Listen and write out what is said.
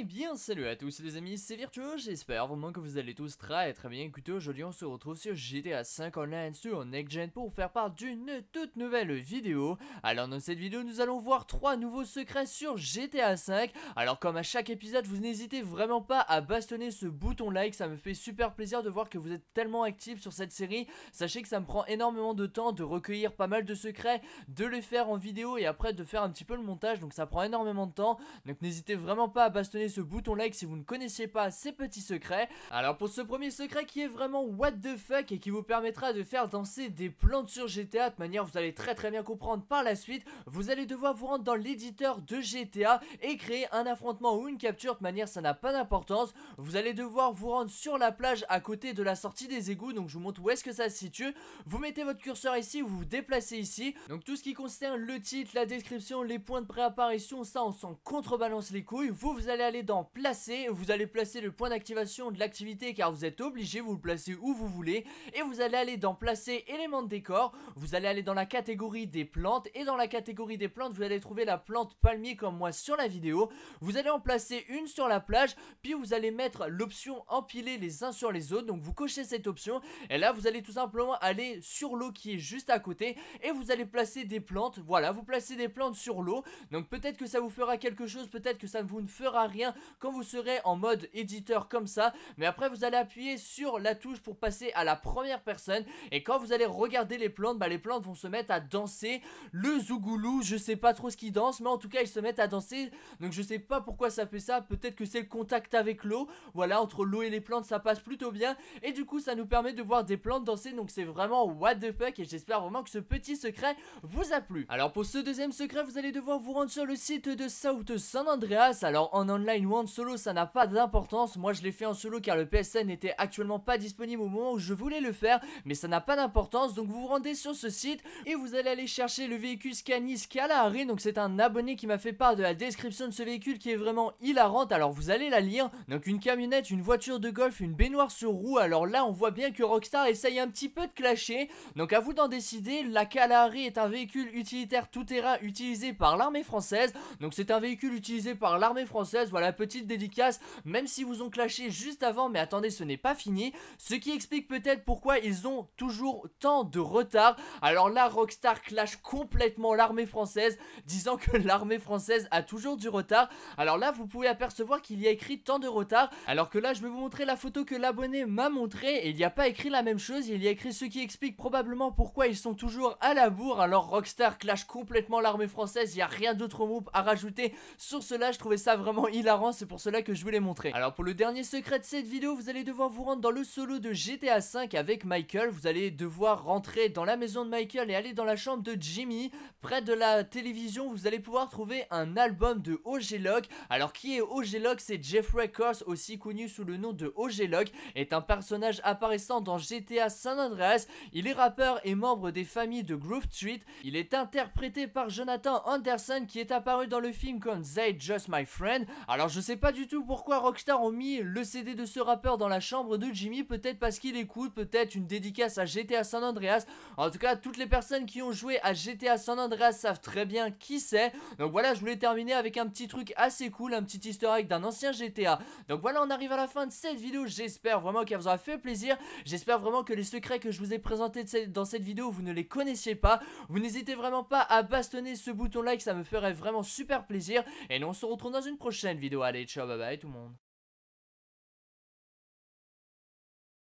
Eh bien salut à tous les amis, c'est Virtuo, j'espère vraiment que vous allez tous très très bien. Écoutez, aujourd'hui on se retrouve sur GTA 5 Online sur Next Gen pour faire part d'une toute nouvelle vidéo. Alors dans cette vidéo nous allons voir trois nouveaux secrets sur GTA 5. Alors comme à chaque épisode vous n'hésitez vraiment pas à bastonner ce bouton like, ça me fait super plaisir de voir que vous êtes tellement actifs sur cette série. Sachez que ça me prend énormément de temps de recueillir pas mal de secrets, de les faire en vidéo et après de faire un petit peu le montage, donc ça prend énormément de temps. Donc n'hésitez vraiment pas à bastonner ce bouton like si vous ne connaissiez pas ces petits secrets. Alors pour ce premier secret qui est vraiment what the fuck et qui vous permettra de faire danser des plantes sur GTA de manière vous allez très très bien comprendre par la suite, vous allez devoir vous rendre dans l'éditeur de GTA et créer un affrontement ou une capture de manière ça n'a pas d'importance. Vous allez devoir vous rendre sur la plage à côté de la sortie des égouts, donc je vous montre où est-ce que ça se situe. Vous mettez votre curseur ici, vous vous déplacez ici. Donc tout ce qui concerne le titre, la description, les points de préapparition, ça on s'en contrebalance les couilles. Vous, vous allez aller dans placer, vous allez placer le point d'activation de l'activité car vous êtes obligé, vous le placez où vous voulez et vous allez aller dans placer éléments de décor, vous allez aller dans la catégorie des plantes et dans la catégorie des plantes vous allez trouver la plante palmier comme moi sur la vidéo, vous allez en placer une sur la plage puis vous allez mettre l'option empiler les uns sur les autres donc vous cochez cette option et là vous allez tout simplement aller sur l'eau qui est juste à côté et vous allez placer des plantes, voilà vous placez des plantes sur l'eau donc peut-être que ça vous fera quelque chose, peut-être que ça ne vous fera rien quand vous serez en mode éditeur comme ça. Mais après, vous allez appuyer sur la touche pour passer à la première personne. Et quand vous allez regarder les plantes, bah, les plantes vont se mettre à danser. Le zougoulou, je sais pas trop ce qu'il danse, mais en tout cas, ils se mettent à danser. Donc, je sais pas pourquoi ça fait ça. Peut-être que c'est le contact avec l'eau. Voilà, entre l'eau et les plantes, ça passe plutôt bien. Et du coup, ça nous permet de voir des plantes danser. Donc, c'est vraiment what the fuck. Et j'espère vraiment que ce petit secret vous a plu. Alors, pour ce deuxième secret, vous allez devoir vous rendre sur le site de South San Andreas. Alors, en online, une ou en solo, ça n'a pas d'importance. Moi, je l'ai fait en solo car le PSN n'était actuellement pas disponible au moment où je voulais le faire, mais ça n'a pas d'importance. Donc, vous vous rendez sur ce site et vous allez aller chercher le véhicule Scanis Kalahari. Donc, c'est un abonné qui m'a fait part de la description de ce véhicule qui est vraiment hilarante. Alors, vous allez la lire. Donc, une camionnette, une voiture de golf, une baignoire sur roue. Alors là, on voit bien que Rockstar essaye un petit peu de clasher. Donc, à vous d'en décider. La Kalahari est un véhicule utilitaire tout-terrain utilisé par l'armée française. Donc, c'est un véhicule utilisé par l'armée française. Voilà, la petite dédicace, même si vous ont clashé juste avant, mais attendez, ce n'est pas fini. Ce qui explique peut-être pourquoi ils ont toujours tant de retard. Alors là, Rockstar clash complètement l'armée française, disant que l'armée française a toujours du retard. Alors là, vous pouvez apercevoir qu'il y a écrit tant de retard, alors que là, je vais vous montrer la photo que l'abonné m'a montrée, et il n'y a pas écrit la même chose, il y a écrit ce qui explique probablement pourquoi ils sont toujours à la bourre, alors Rockstar clash complètement l'armée française, il n'y a rien d'autre groupe à rajouter. Sur cela, je trouvais ça vraiment hilarant c'est pour cela que je vous montrer. Alors pour le dernier secret de cette vidéo, vous allez devoir vous rendre dans le solo de GTA V avec Michael. Vous allez devoir rentrer dans la maison de Michael et aller dans la chambre de Jimmy. Près de la télévision, vous allez pouvoir trouver un album de OG Lock. Alors qui est OG Lock C'est Jeffrey kors aussi connu sous le nom de OG Lock, est un personnage apparaissant dans GTA San Andreas. Il est rappeur et membre des familles de Groove Street. Il est interprété par Jonathan Anderson qui est apparu dans le film comme They Just My Friend. Alors alors je sais pas du tout pourquoi Rockstar ont mis le CD de ce rappeur dans la chambre de Jimmy, peut-être parce qu'il écoute, peut-être une dédicace à GTA San Andreas. En tout cas, toutes les personnes qui ont joué à GTA San Andreas savent très bien qui c'est. Donc voilà, je voulais terminer avec un petit truc assez cool, un petit easter d'un ancien GTA. Donc voilà, on arrive à la fin de cette vidéo, j'espère vraiment qu'elle vous aura fait plaisir. J'espère vraiment que les secrets que je vous ai présentés dans cette vidéo, vous ne les connaissiez pas. Vous n'hésitez vraiment pas à bastonner ce bouton like, ça me ferait vraiment super plaisir. Et nous on se retrouve dans une prochaine vidéo vidéo. Allez, ciao, bye bye tout le monde.